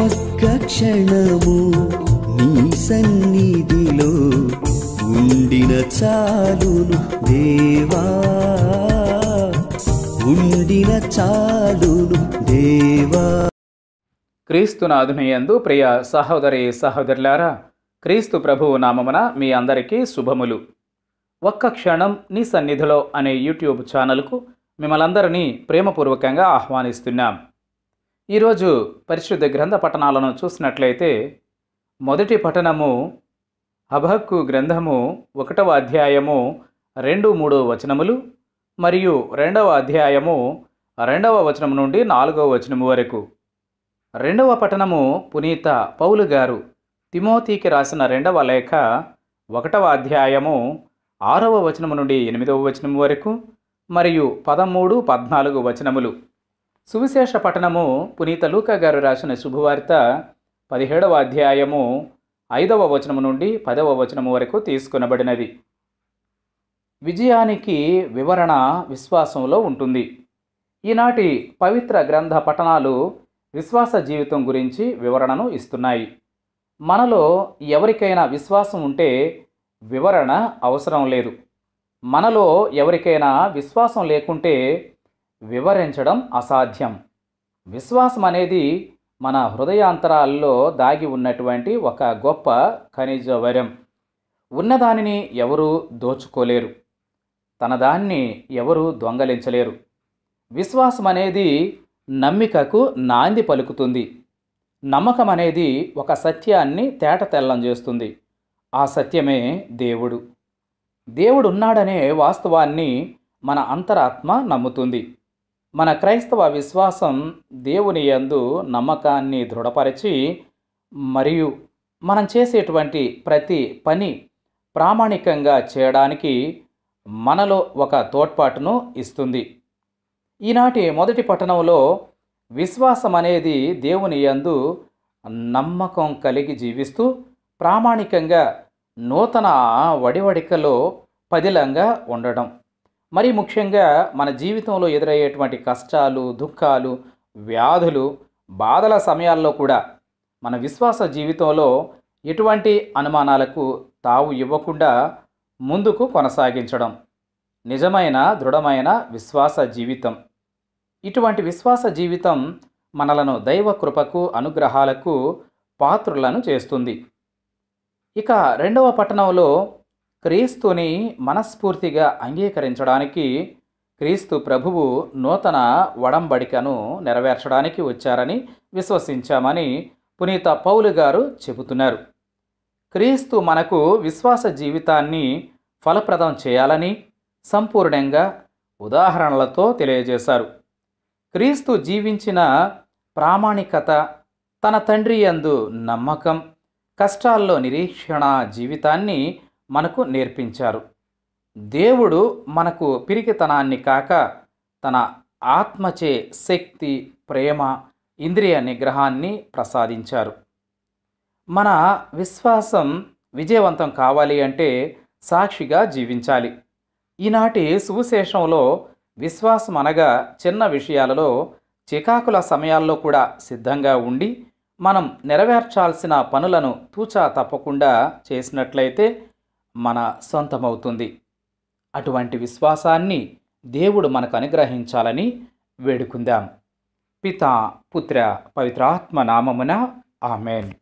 ఒక్క క్షణము నీ సన్నిధిలో ఉండిన చాలును దేవా ఉండిన చాలును దేవా క్రీస్తునాథునియందు ప్రియ సహోదరి సహోదరులారా క్రీస్తు ప్రభువు నామమున మీ అందరికీ శుభములు ఒక్క క్షణం నీ సన్నిధిలో అనే యూట్యూబ్ ఛానల్కు మిమ్మలందరినీ ప్రేమపూర్వకంగా ఆహ్వానిస్తున్నాం ఈరోజు పరిశుద్ధ గ్రంథ పఠనాలను చూసినట్లయితే మొదటి పఠనము హబహక్కు గ్రంథము ఒకటవ అధ్యాయము రెండు మూడు వచనములు మరియు రెండవ అధ్యాయము రెండవ వచనం నుండి నాలుగవ వచనము వరకు రెండవ పఠనము పునీత పౌలు గారు తిమోతికి రాసిన రెండవ లేఖ ఒకటవ అధ్యాయము ఆరవ వచనము నుండి ఎనిమిదవ వచనము వరకు మరియు పదమూడు పద్నాలుగు వచనములు సువిశేష పఠనము పునీత లూకా గారు రాసిన శుభవార్త పదిహేడవ అధ్యాయము ఐదవ వచనము నుండి పదవ వచనము వరకు తీసుకొనబడినది విజయానికి వివరణ విశ్వాసంలో ఉంటుంది ఈనాటి పవిత్ర గ్రంథ పఠనాలు విశ్వాస జీవితం గురించి వివరణను ఇస్తున్నాయి మనలో ఎవరికైనా విశ్వాసం ఉంటే వివరణ అవసరం లేదు మనలో ఎవరికైనా విశ్వాసం లేకుంటే వివరించడం అసాధ్యం విశ్వాసం అనేది మన హృదయాంతరాల్లో దాగి ఉన్నటువంటి ఒక గొప్ప ఖనిజ వరం ఉన్నదానిని ఎవరూ దోచుకోలేరు తన దాన్ని ఎవరూ దొంగలించలేరు విశ్వాసం అనేది నమ్మికకు నాంది పలుకుతుంది నమ్మకం అనేది ఒక సత్యాన్ని తేట తెల్లం చేస్తుంది ఆ సత్యమే దేవుడు దేవుడున్నాడనే వాస్తవాన్ని మన అంతరాత్మ నమ్ముతుంది మన క్రైస్తవ విశ్వాసం దేవుని యందు నమ్మకాన్ని దృఢపరిచి మరియు మనం చేసేటువంటి ప్రతి పని ప్రామాణికంగా చేయడానికి మనలో ఒక తోడ్పాటును ఇస్తుంది ఈనాటి మొదటి పట్టణంలో విశ్వాసం అనేది దేవుని యందు నమ్మకం కలిగి జీవిస్తూ ప్రామాణికంగా నూతన వడివడికలో పదిలంగా ఉండడం మరీ ముఖ్యంగా మన జీవితంలో ఎదురయ్యేటువంటి కష్టాలు దుఃఖాలు వ్యాధులు బాధల సమయాల్లో కూడా మన విశ్వాస జీవితంలో ఎటువంటి అనుమానాలకు తావు ఇవ్వకుండా ముందుకు కొనసాగించడం నిజమైన దృఢమైన విశ్వాస జీవితం ఇటువంటి విశ్వాస జీవితం మనలను దైవ కృపకు అనుగ్రహాలకు పాత్రులను చేస్తుంది ఇక రెండవ పట్టణంలో క్రీస్తుని మనస్ఫూర్తిగా అంగీకరించడానికి క్రీస్తు ప్రభువు నూతన వడంబడికను నెరవేర్చడానికి వచ్చారని విశ్వసించామని పునీత పౌలు గారు చెబుతున్నారు క్రీస్తు మనకు విశ్వాస జీవితాన్ని ఫలప్రదం చేయాలని సంపూర్ణంగా ఉదాహరణలతో తెలియజేశారు క్రీస్తు జీవించిన ప్రామాణికత తన తండ్రి యందు నమ్మకం కష్టాల్లో నిరీక్షణ జీవితాన్ని మనకు నేర్పించారు దేవుడు మనకు పిరికితనాన్ని కాక తన ఆత్మచే శక్తి ప్రేమ ఇంద్రియ నిగ్రహాన్ని ప్రసాదించారు మన విశ్వాసం విజయవంతం కావాలి అంటే సాక్షిగా జీవించాలి ఈనాటి సువిశేషంలో విశ్వాసం అనగా చిన్న విషయాలలో చికాకుల సమయాల్లో కూడా సిద్ధంగా ఉండి మనం నెరవేర్చాల్సిన పనులను తూచా తప్పకుండా చేసినట్లయితే మన సొంతమవుతుంది అటువంటి విశ్వాసాన్ని దేవుడు మనకు అనుగ్రహించాలని వేడుకుందాం పిత పుత్ర పవిత్రాత్మ నామమున ఆమెన్